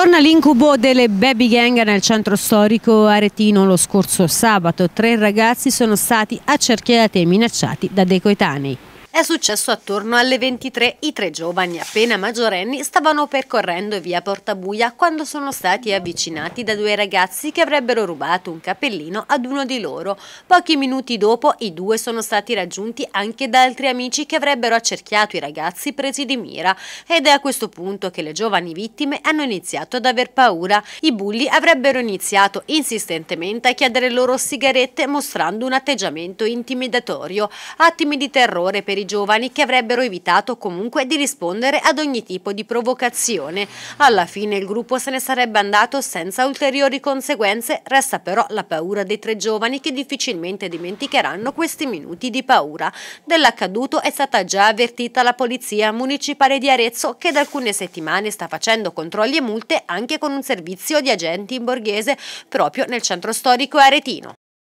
Torna l'incubo delle baby gang nel centro storico aretino lo scorso sabato. Tre ragazzi sono stati accerchiati e minacciati da dei coetanei. È successo attorno alle 23. I tre giovani, appena maggiorenni, stavano percorrendo via Portabuia quando sono stati avvicinati da due ragazzi che avrebbero rubato un cappellino ad uno di loro. Pochi minuti dopo i due sono stati raggiunti anche da altri amici che avrebbero accerchiato i ragazzi presi di mira ed è a questo punto che le giovani vittime hanno iniziato ad aver paura. I bulli avrebbero iniziato insistentemente a chiedere loro sigarette mostrando un atteggiamento intimidatorio, attimi di terrore per i giovani che avrebbero evitato comunque di rispondere ad ogni tipo di provocazione. Alla fine il gruppo se ne sarebbe andato senza ulteriori conseguenze, resta però la paura dei tre giovani che difficilmente dimenticheranno questi minuti di paura. Dell'accaduto è stata già avvertita la polizia municipale di Arezzo che da alcune settimane sta facendo controlli e multe anche con un servizio di agenti in borghese proprio nel centro storico aretino.